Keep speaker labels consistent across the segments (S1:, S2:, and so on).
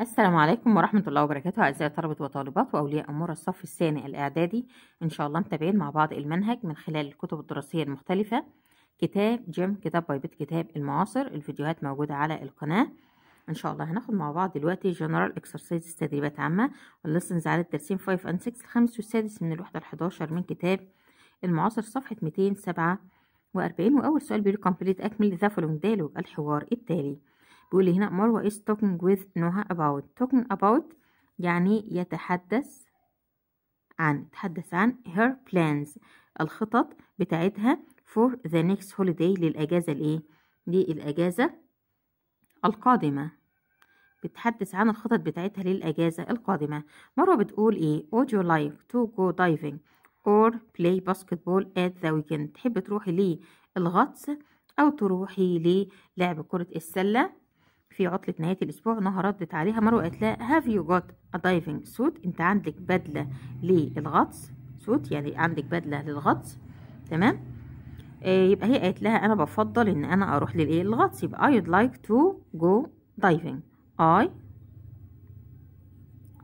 S1: السلام عليكم ورحمة الله وبركاته أعزائي طلبة وطالبات وأولياء أمور الصف الثاني الإعدادي إن شاء الله متابعين مع بعض المنهج من خلال الكتب الدراسية المختلفة كتاب جيم كتاب بايبت كتاب المعاصر الفيديوهات موجودة على القناة إن شاء الله هناخد مع بعض دلوقتي جنرال إكسرسايز تدريبات عامة والليسنز على الترسيم 5 أند 6 الخامس والسادس من الوحدة الحداشر من كتاب المعاصر صفحة 247 وأول سؤال بيقول كومبليت أكمل ذا فولونج ديالوج الحوار التالي بيقول لي هنا مروة is talking with نوها about talking about يعني يتحدث عن يتحدث عن her plans الخطط بتاعتها for the next holiday للأجازة الإيه؟ للأجازة القادمة بتحدث عن الخطط بتاعتها للأجازة القادمة مروة بتقول إيه would you like to go diving or play basketball at the weekend تحب تروحي للغطس أو تروحي للعب كرة السلة في عطلة نهاية الأسبوع نهى ردت عليها مرة وقالت لها have you got a diving suit أنت عندك بدلة للغطس سوت يعني عندك بدلة للغطس تمام آه يبقى هي قالت لها أنا بفضل إن أنا أروح للإيه للغطس يبقى I'd like to go diving I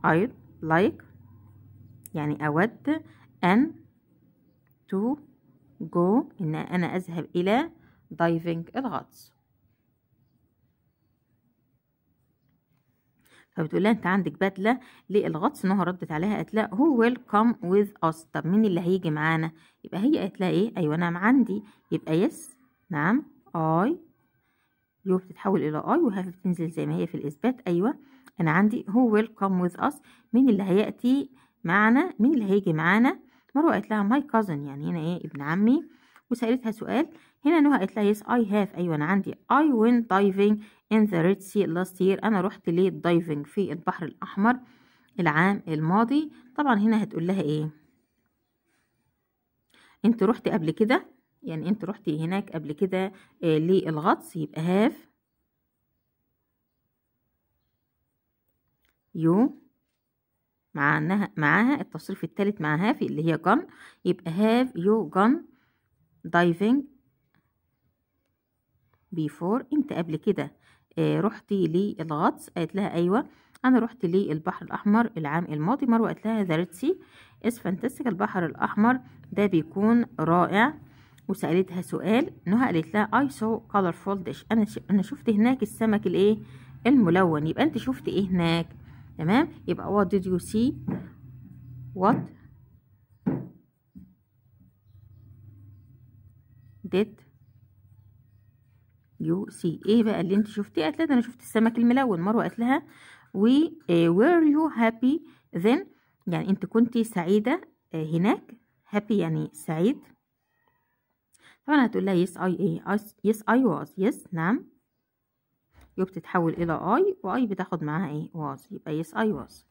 S1: I'd like يعني أود أن to go إن أنا أذهب إلى diving الغطس فبتقول لها انت عندك بدله للغطس نهى ردت عليها قالت لها هو ويل كم ويز اس طب مين اللي هيجي معانا يبقى هي قالت لها ايه ايوه نعم عندي يبقى يس نعم اي يو بتتحول الى اي وهاف بتنزل زي ما هي في الاثبات ايوه انا عندي هو ويل كم ويز اس مين اللي هياتي معانا مين اللي هيجي معانا مروه قالت لها ماي كازن يعني هنا ايه ابن عمي وسالتها سؤال هنا نهى قالت لها يس اي هاف ايوه انا عندي اي وين دايفنج in the Red Sea last year أنا روحت للدايفنج في البحر الأحمر العام الماضي طبعا هنا هتقول لها إيه أنت روحت قبل كده يعني أنت روحت هناك قبل كده آه للغطس يبقى هاف يو معناها معاها التصريف الثالث مع هاف اللي هي جن يبقى هاف يو جن دايفنج بيفور انت قبل كده آه، رحتي للغطس قالت لها ايوه انا رحت للبحر الاحمر العام الماضي مروه قالت لها ذا اس سي فانتستيك البحر الاحمر ده بيكون رائع وسالتها سؤال نهى قالت لها اي سو كولورفول ديش انا انا شفت هناك السمك الايه الملون يبقى انت شفت ايه هناك تمام يبقى وات ديد يو سي وات ديد يو سي ايه بقى اللي انت شفتيه قالت لها ده انا شفت السمك الملون مروه قالت لها وي وير يو هابي ذن يعني انت كنت سعيده آه، هناك هابي يعني سعيد طبعا هتقول لها يس اي ايه يس اي واز يس نعم يو بتتحول الى اي واي بتاخد معاها ايه واز يبقى يس اي واز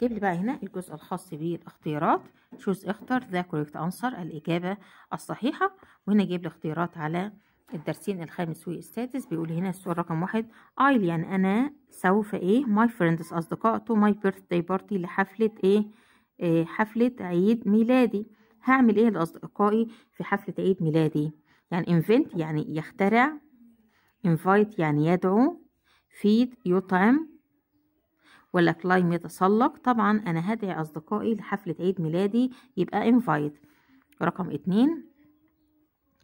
S1: جيب لي بقى هنا الجزء الخاص بالاختيارات شوز اختر ذا كوريكت انسر الاجابه الصحيحه وهنا جيب لي اختيارات على الدرسين الخامس والسادس بيقول هنا السؤال رقم واحد I يعني أنا سوف إيه ماي فريندز أصدقاء ماي my birthday لحفلة إيه, آه، حفلة عيد ميلادي هعمل إيه لأصدقائي في حفلة عيد ميلادي يعني invent يعني يخترع invite يعني يدعو feed يطعم ولا كلايم يتسلق طبعا أنا هدعي أصدقائي لحفلة عيد ميلادي يبقى invite رقم اتنين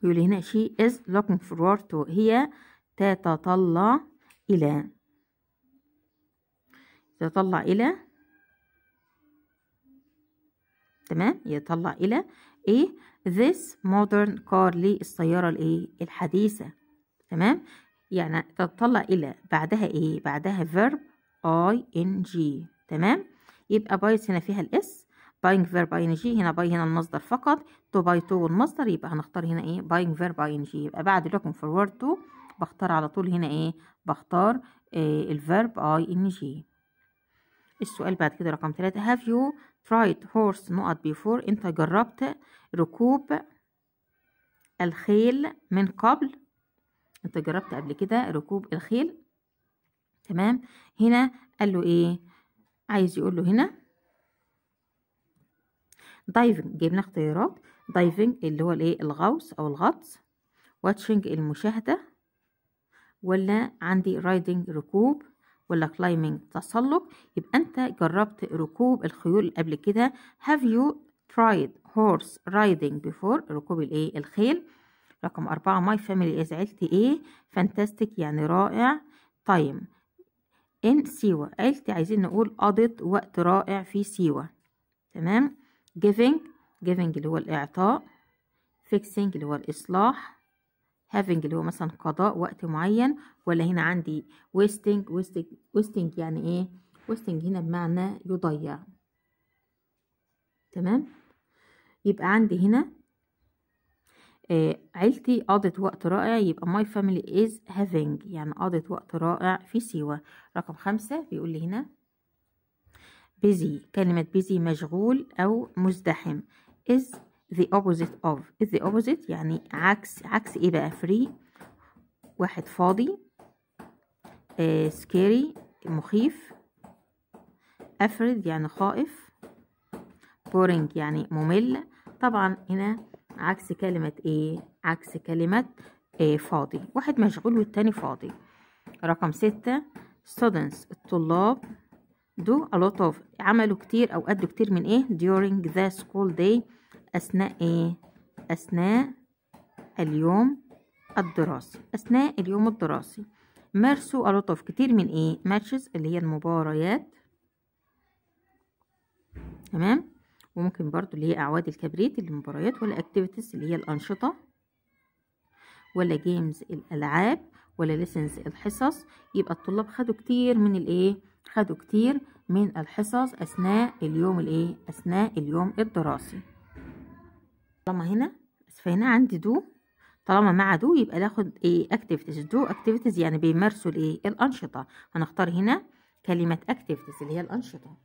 S1: يقول هنا she is looking forward to هي تتطلع إلى تتطلع إلى تمام يتطلع إلى إيه this modern car للسيارة الإيه الحديثة تمام يعني تتطلع إلى بعدها إيه بعدها verb ing تمام يبقى بايس هنا فيها الاس باينج فيرب اي ان جي هنا باي هنا المصدر فقط تو باي تو المصدر يبقى هنختار هنا ايه باينج فيرب اي ان جي يبقى بعد لكم فورورد تو بختار على طول هنا ايه بختار إيه الفيرب اي ان جي السؤال بعد كده رقم ثلاثة هاف يو ترايد هورس نقط بيفور انت جربت ركوب الخيل من قبل انت جربت قبل كده ركوب الخيل تمام هنا قال له ايه عايز يقول له هنا دايفنج جبنا اختيارات دايفنج اللي هو الايه الغوص او الغطس واتشنج المشاهده ولا عندي رايدنج ركوب ولا كلايمنج تسلق يبقى انت جربت ركوب الخيول قبل كده هاف يو ترايد horse riding بيفور ركوب الايه الخيل رقم أربعة ماي فاميلي از عيلتي ايه فانتاستيك يعني رائع تايم ان سيوا عيلتي عايزين نقول قضت وقت رائع في سيوا تمام giving giving اللي هو الإعطاء fixing اللي هو الإصلاح having اللي هو مثلا قضاء وقت معين ولا هنا عندي wasting wasting wasting يعني إيه wasting هنا بمعنى يضيع تمام يبقى عندي هنا آه عيلتي قضت وقت رائع يبقى my family is having يعني قضت وقت رائع في سيوة رقم خمسة بيقول لي هنا busy كلمة busy مشغول أو مزدحم is the opposite of is the opposite يعني عكس عكس إيه بقى free واحد فاضي uh, scary مخيف أفرد يعني خائف boring يعني ممل طبعا هنا عكس كلمة إيه عكس كلمة إيه فاضي واحد مشغول والتاني فاضي رقم ستة students الطلاب do a lot of عملوا كتير أو أدوا كتير من إيه during the school day أثناء إيه أثناء اليوم الدراسي أثناء اليوم الدراسي مارسوا a lot of كتير من إيه matches اللي هي المباريات تمام وممكن برضو اللي هي أعواد الكبريت المباريات ولا activities اللي هي الأنشطة ولا games الألعاب ولا lessons الحصص يبقى الطلاب خدوا كتير من الإيه خدوا كتير من الحصص أثناء اليوم الإيه؟ أثناء اليوم الدراسي طالما هنا فهنا عندي دو طالما مع دو يبقى ناخد ايه اكتيفيتيز دو اكتيفيتيز يعني بيمارسوا الايه الانشطه هنختار هنا كلمه اكتيفيتيز اللي هي الانشطه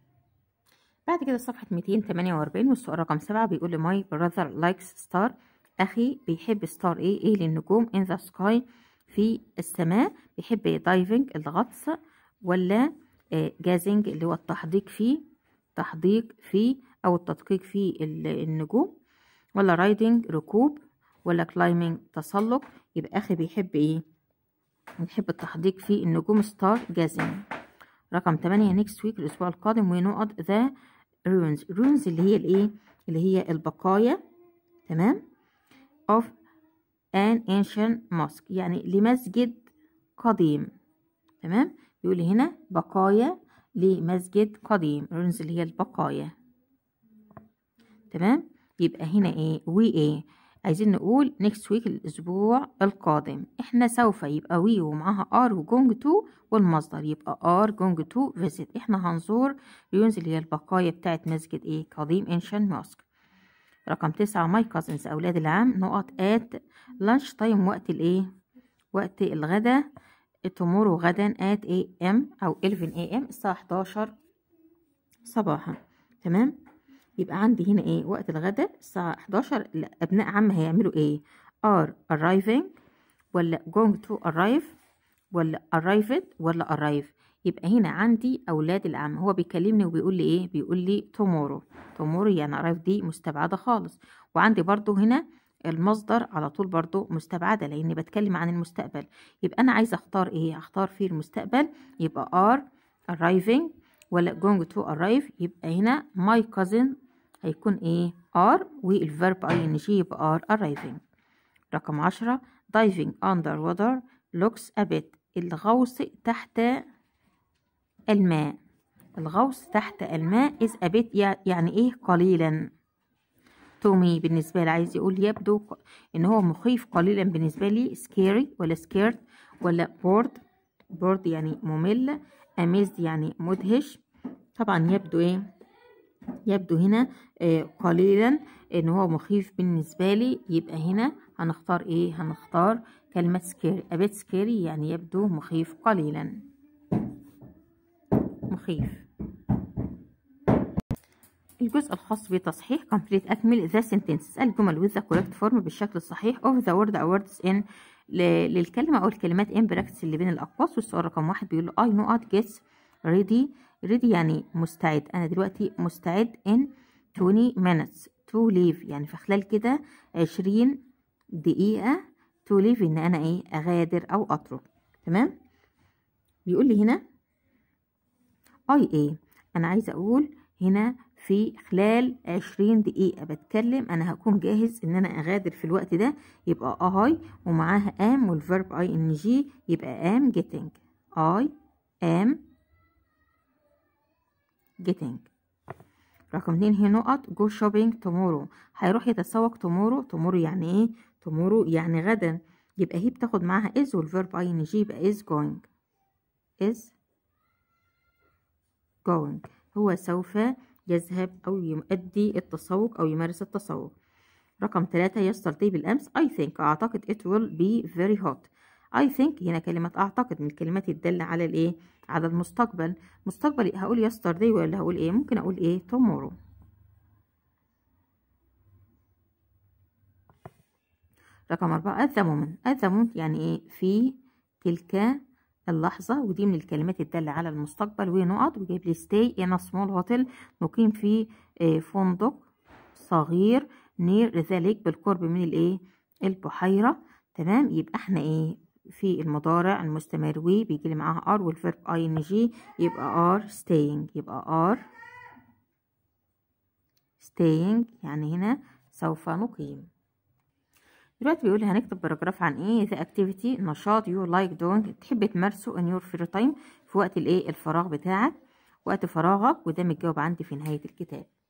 S1: بعد كده صفحه 248 والسؤال رقم 7 بيقول لي ماي براذر لايكس ستار اخي بيحب ستار ايه ايه للنجوم ان ذا سكاي في السماء بيحب دايفنج الغطس ولا آه، جازنج اللي هو التحديق في تحديق في او التدقيق في النجوم ولا رايدنج ركوب ولا كلايمنج تسلق يبقى اخي بيحب ايه بيحب التحديق في النجوم ستار جازنج رقم 8 نيكست ويك الاسبوع القادم ونقط ذا رونز رونز اللي هي الايه اللي هي البقايا تمام of an ancient mosque يعني لمسجد قديم تمام يقول هنا بقايا لمسجد قديم رونز اللي هي البقايا تمام يبقى هنا ايه وي ايه عايزين نقول نيكست ويك الاسبوع القادم احنا سوف يبقى وي ومعاها ار وجونج تو والمصدر يبقى ار جونج تو فيزيت احنا هنزور ريونز اللي هي البقايا بتاعه مسجد ايه قديم انشن ماسك رقم تسعة ماي كازنز اولاد العام نقط ات لانش تايم وقت الايه وقت الغدا تومورو غدا ات اي ام أو 11 ام الساعة 11 صباحا تمام يبقى عندي هنا ايه وقت الغدا الساعة 11 أبناء عم هيعملوا ايه ار arriving ولا going to arrive ولا arrived ولا arrive يبقى هنا عندي أولاد العم هو بيكلمني وبيقول لي ايه بيقول لي tomorrow tomorrow يعني arrive دي مستبعدة خالص وعندي برضو هنا المصدر على طول برضو مستبعدة لأني بتكلم عن المستقبل يبقى أنا عايزة أختار إيه هختار في المستقبل يبقى are arriving ولا going to arrive يبقى هنا my cousin هيكون إيه are والverb ing يبقى are arriving رقم عشرة diving under water looks a bit الغوص تحت الماء الغوص تحت الماء is a bit يعني إيه قليلاً تومي بالنسبة لي عايز يقول يبدو إن هو مخيف قليلا بالنسبة لي سكيري ولا سكيرت ولا بورد بورد يعني ممل اميز يعني مدهش طبعا يبدو إيه يبدو هنا آه قليلا إن هو مخيف بالنسبة لي يبقى هنا هنختار إيه هنختار كلمة سكيري أبيت سكيري يعني يبدو مخيف قليلا مخيف الجزء الخاص بتصحيح complete أكمل the sentences الجمل with the correct form بالشكل الصحيح of the word or words in للكلمة أو الكلمات in brackets اللي بين الأقواس والسؤال رقم واحد بيقول له I know I gets ready ready يعني مستعد أنا دلوقتي مستعد in 20 minutes to leave يعني في خلال كده 20 دقيقة to leave إن أنا إيه أغادر أو أترك تمام بيقول لي هنا I A إيه؟ أنا عايزة أقول هنا في خلال عشرين دقيقة بتكلم أنا هكون جاهز إن أنا أغادر في الوقت ده يبقى أي ومعاها أم والفيرب أي إن جي يبقى أم جيتنج أي أم جيتنج رقم اتنين هي نقط جو شوبينج تومورو هيروح يتسوق تومورو تومورو يعني ايه تومورو يعني غدا يبقى هي بتاخد معاها از والفيرب اي ان جي يبقى از جوينج از جوينج هو سوف يذهب أو يؤدي التسوق أو يمارس التسوق رقم ثلاثة يستلطي بالأمس I think أعتقد it will be very hot I think هنا كلمة أعتقد من الكلمات الدالة على الإيه؟ على المستقبل مستقبل هقول yesterday ولا هقول إيه؟ ممكن أقول إيه؟ tomorrow رقم أربعة at the moment at the moment يعني إيه؟ في تلك اللحظة ودي من الكلمات الدالة على المستقبل ونقط وجايب لي stay in a small hotel نقيم في آه، فندق صغير نير ذلك بالقرب من الايه البحيرة تمام يبقى احنا ايه في المضارع المستمر وي بيجي لي معاها ار والفيرب اي ان جي يبقى ار staying يبقى ار staying يعني هنا سوف نقيم دلوقتي بيقول لي هنكتب باراجراف عن ايه ذا اكتيفيتي نشاط يو لايك دوينج تحب تمارسه ان يور فري تايم في وقت الايه الفراغ بتاعك وقت فراغك وده متجاوب عندي في نهايه الكتاب